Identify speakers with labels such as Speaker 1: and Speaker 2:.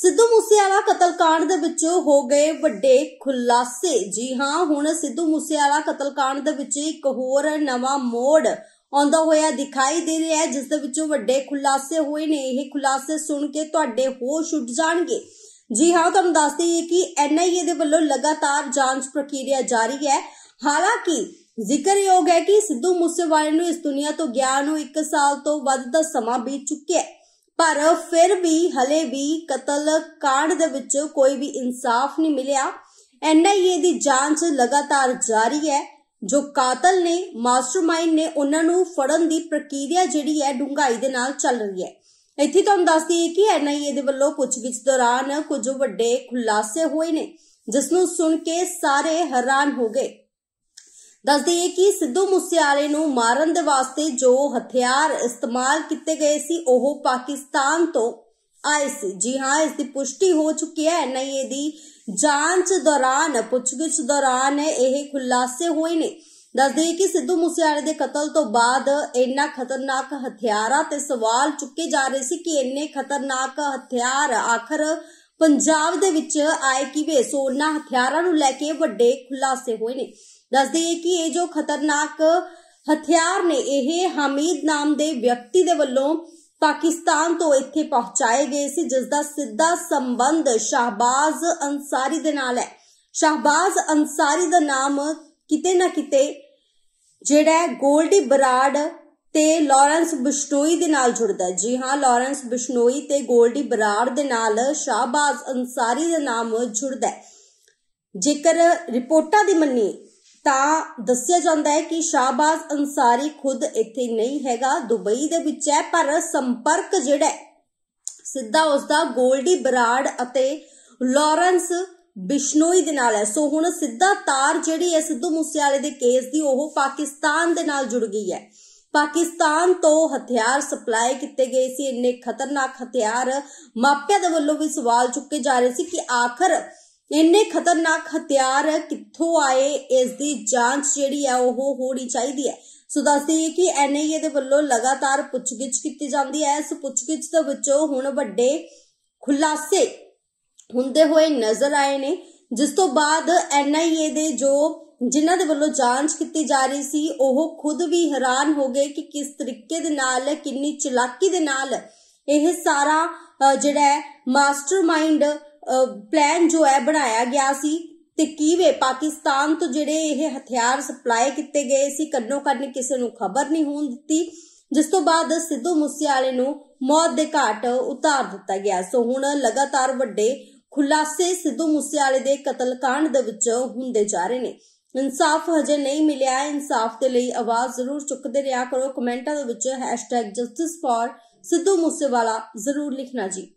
Speaker 1: ਸਿੱਧੂ ਮੂਸੇਵਾਲਾ ਕਤਲकांड ਦੇ ਵਿੱਚ ਹੋ ਗਏ ਵੱਡੇ ਖੁਲਾਸੇ ਜੀ ਹਾਂ ਹੁਣ ਸਿੱਧੂ ਮੂਸੇਵਾਲਾ ਕਤਲकांड ਦੇ ਵਿੱਚ ਇੱਕ ਹੋਰ ਨਵਾਂ ਮੋੜ ਆਉਂਦਾ ਹੋਇਆ ਦਿਖਾਈ ਦੇ ਰਿਹਾ ਹੈ ਜਿਸ ਦੇ ਵਿੱਚੋਂ ਵੱਡੇ ਖੁਲਾਸੇ ਹੋਏ ਨੇ ਇਹ ਖੁਲਾਸੇ ਸੁਣ ਕੇ ਤੁਹਾਡੇ ਹੋਸ਼ ਉੱਡ ਜਾਣਗੇ ਜੀ ਹਾਂ ਤੁਹਾਨੂੰ ਦੱਸ ਦਈਏ ਕਿ ਐਨਆਈਏ ਦੇ ਵੱਲੋਂ ਲਗਾਤਾਰ ਜਾਂਚ ਪ੍ਰਕਿਰਿਆ ਜਾਰੀ ਹੈ ਹਾਲਾਂਕਿ ਜ਼ਿਕਰਯੋਗ ਹੈ ਕਿ ਸਿੱਧੂ ਮੂਸੇਵਾਲੇ ਨੂੰ ਇਸ ਦੁਨੀਆ ਤੋਂ ਗਿਆ ਨੂੰ 1 ਸਾਲ ਤੋਂ ਵੱਧ ਦਾ ਸਮਾਂ ਬੀਤ ਚੁੱਕਿਆ ਹੈ ਪਰ ਫਿਰ ਵੀ ਹਲੇ ਵੀ ਕਤਲ ਕਾਂਡ ਦੇ ਵਿੱਚ ਕੋਈ ਵੀ ਇਨਸਾਫ ਨਹੀਂ ਮਿਲਿਆ ਐਨਆਈਏ ਦੀ ਜਾਂਚ ਲਗਾਤਾਰ ਜਾਰੀ ਹੈ ਜੋ ਕਾਤਲ ਨੇ ਮਾਸਟਰਮਾਈਂਡ ਨੇ ਉਹਨਾਂ ਨੂੰ ਫੜਨ ਦੀ ਪ੍ਰਕਿਰਿਆ ਜਿਹੜੀ ਹੈ ਡੂੰਘਾਈ ਦੇ ਨਾਲ ਚੱਲ ਰਹੀ ਹੈ ਇੱਥੇ ਤੁਹਾਨੂੰ ਦੱਸਦੀ ਹੈ ਕਿ ਐਨਆਈਏ ਦੇ ਵੱਲੋਂ ਕੁਝ ਵਿੱਚ ਦੌਰਾਨ ਕੁਝ ਵੱਡੇ ਖੁਲਾਸੇ ਹੋਏ ਨੇ ਜਿਸ ਨੂੰ ਸੁਣ ਕੇ ਸਾਰੇ ਹੈਰਾਨ ਹੋ ਗਏ ਦੱਸਦੇ ਹੈ ਕਿ ਸਿੱਧੂ ਮੂਸੇਵਾਲੇ ਨੂੰ ਮਾਰਨ ਦੇ ਵਾਸਤੇ ਜੋ ਹਥਿਆਰ ਇਸਤੇਮਾਲ ਕੀਤੇ ਗਏ ਸੀ ਉਹ ਪਾਕਿਸਤਾਨ ਤੋਂ ਆਏ ਸੀ ਜੀ ਹਾਂ ਇਸ ਦੀ ਪੁਸ਼ਟੀ ਹੋ ਚੁੱਕੀ ਹੈ ਨਹੀਂ ਇਹਦੀ ਜਾਂਚ ਦੌਰਾਨ ਪੁੱਛਗਿੱਛ ਦੌਰਾਨ ਇਹ ਖੁਲਾਸੇ ਹੋਏ ਨੇ ਦੱਸਦੇ ਕਿ ਸਿੱਧੂ ਮੂਸੇਵਾਲੇ ਦੇ ਕਤਲ ਤੋਂ ਬਾਅਦ ਇੰਨਾ ਖਤਰਨਾਕ ਹਥਿਆਰਾਂ ਤੇ ਸਵਾਲ ਚੁੱਕੇ ਜਾ ਰਹੇ ਸੀ ਕਿ ਇੰਨੇ ਖਤਰਨਾਕ ਹਥਿਆਰ ਆਖਰ ਪੰਜਾਬ ਦੇ ਵਿੱਚ ਆਏ ਕਿਵੇਂ ਸੋਨਾ ਹਥਿਆਰਾਂ ਨੂੰ ਲੈ ਕੇ ਵੱਡੇ ਖੁਲਾਸੇ ਹੋਏ ਨੇ ਦੱਸਦੇ ਕਿ ਇਹ ਜੋ ਖਤਰਨਾਕ ਹਥਿਆਰ ਨੇ ਇਹ ਹਮੀਦ ਨਾਮ ਦੇ ਵਿਅਕਤੀ ਦੇ ਵੱਲੋਂ ਪਾਕਿਸਤਾਨ ਤੋਂ ਇੱਥੇ ਪਹੁੰਚਾਏ ਗਏ ਸੀ ਜਿਸ ਦਾ ਸਿੱਧਾ ਸੰਬੰਧ ਸ਼ਾਹਬਾਜ਼ ਅਨਸਾਰੀ ਦੇ ਨਾਲ ਹੈ ਸ਼ਾਹਬਾਜ਼ ਅਨਸਾਰੀ ਦਾ ਨਾਮ ਕਿਤੇ ਨਾ ਕਿਤੇ ਜਿਹੜਾ ਗੋਲਡੀ ਬਰਾਡ ਤੇ ਲਾਰੈਂਸ ਬਿਸ਼ਨੋਈ ਦੇ ਨਾਲ ਜੁੜਦਾ ਜੀ ਹਾਂ ਲਾਰੈਂਸ ਬਿਸ਼ਨੋਈ ਤੇ 골ਡੀ ਬਰਾੜ ਦੇ ਨਾਲ ਸ਼ਾਹਬਾਜ਼ ਅਨਸਾਰੀ ਦਾ ਨਾਮ ਜੁੜਦਾ ਜੇਕਰ ਰਿਪੋਰਟਾਂ ਦੀ ਮੰਨੀ ਤਾਂ ਦੱਸਿਆ ਜਾਂਦਾ ਹੈ ਕਿ ਸ਼ਾਹਬਾਜ਼ ਅਨਸਾਰੀ ਖੁਦ ਇੱਥੇ ਨਹੀਂ ਹੈਗਾ ਦੁਬਈ ਦੇ ਵਿੱਚ ਹੈ ਪਰ ਸੰਪਰਕ ਜਿਹੜਾ ਸਿੱਧਾ ਉਸ ਦਾ 골ਡੀ ਬਰਾੜ ਅਤੇ ਲਾਰੈਂਸ ਬਿਸ਼ਨੋਈ ਦੇ ਨਾਲ ਹੈ ਸੋ ਹੁਣ ਸਿੱਧਾ ਤਾਰ ਜਿਹੜੀ ਹੈ ਸਿੱਧੂ ਮੂਸੇਵਾਲੇ ਦੇ ਕੇਸ ਦੀ ਉਹ ਪਾਕਿਸਤਾਨ ਦੇ ਨਾਲ ਜੁੜ ਗਈ ਹੈ ਪਾਕਿਸਤਾਨ ਤੋਂ ਹਥਿਆਰ ਸਪਲਾਈ ਕੀਤੇ ਗਏ ਸੀ ਇੰਨੇ ਖਤਰਨਾਕ ਹਥਿਆਰ ਮਾਪਿਆਂ ਦੇ ਵੱਲੋਂ ਵੀ ਸਵਾਲ ਚੁੱਕੇ ਜਾ ਰਹੇ ਸੀ ਕਿ ਆਖਰ ਇੰਨੇ ਖਤਰਨਾਕ ਹਥਿਆਰ ਕਿੱਥੋਂ ਆਏ ਇਸ ਦੀ ਜਾਂਚ ਜਿਹੜੀ ਆ ਉਹ ਹੋਣੀ ਚਾਹੀਦੀ ਹੈ ਸੋ ਦੱਸਦੇ ਕਿ ਐਨਆਈਏ ਦੇ ਵੱਲੋਂ ਲਗਾਤਾਰ ਪੁੱਛਗਿੱਛ ਕੀਤੀ ਜਾਂਦੀ ਹੈ ਇਸ ਪੁੱਛਗਿੱਛ ਦੇ ਵਿੱਚੋਂ ਹੁਣ ਵੱਡੇ ਖੁਲਾਸੇ ਹੁੰਦੇ ਹੋਏ ਨਜ਼ਰ ਆਏ ਨੇ ਜਿਸ ਤੋਂ ਬਾਅਦ ਐਨਆਈਏ ਦੇ ਜੋ ਜਿਨ੍ਹਾਂ ਦੇ ਵੱਲੋਂ ਜਾਂਚ ਕੀਤੀ ਜਾ ਰਹੀ ਸੀ ਉਹ ਖੁਦ ਵੀ ਹੈਰਾਨ ਹੋ ਗਏ ਕਿ ਕਿਸ ਤਰੀਕੇ ਦੇ ਨਾਲ ਕਿੰਨੀ ਚਲਾਕੀ ਦੇ ਨਾਲ ਇਹ ਸਾਰਾ ਜਿਹੜਾ ਮਾਸਟਰਮਾਈਂਡ ਪਲਾਨ ਜੋ ਹੈ ਬਣਾਇਆ ਗਿਆ ਸੀ ਤੇ ਕੀ ਵੇ ਪਾਕਿਸਤਾਨ ਤੋਂ ਜਿਹੜੇ ਇਹ ਹਥਿਆਰ ਸਪਲਾਈ ਕੀਤੇ ਗਏ ਸੀ ਕੰਨੋ ਕੰਨ ਕਿਸੇ ਨੂੰ ਖਬਰ ਨਹੀਂ ਹੋਣ ਦਿੱਤੀ ਜਿਸ ਤੋਂ ਬਾਅਦ ਸਿੱਧੂ ਮੂਸੇਵਾਲੇ ਨੂੰ ਮੌਤ ਦੇ ਘਾਟ ਉਤਾਰ ਦਿੱਤਾ ਗਿਆ ਸੋ ਹੁਣ ਲਗਾਤਾਰ ਵੱਡੇ ਖੁਲਾਸੇ ਸਿੱਧੂ ਮੂਸੇਵਾਲੇ ਦੇ ਕਤਲकांड ਦੇ ਵਿੱਚ ਹੁੰਦੇ ਜਾ ਰਹੇ ਨੇ ਇਨਸਾਫ ਹਜੇ ਨਹੀਂ ਮਿਲਿਆ ਇਨਸਾਫ ਦੇ ਲਈ ਆਵਾਜ਼ ਜ਼ਰੂਰ ਚੁੱਕਦੇ ਰਿਹਾ ਕਰੋ ਕਮੈਂਟਾਂ ਦੇ ਵਿੱਚ #justicefor ਜ਼ਰੂਰ ਲਿਖਣਾ ਜੀ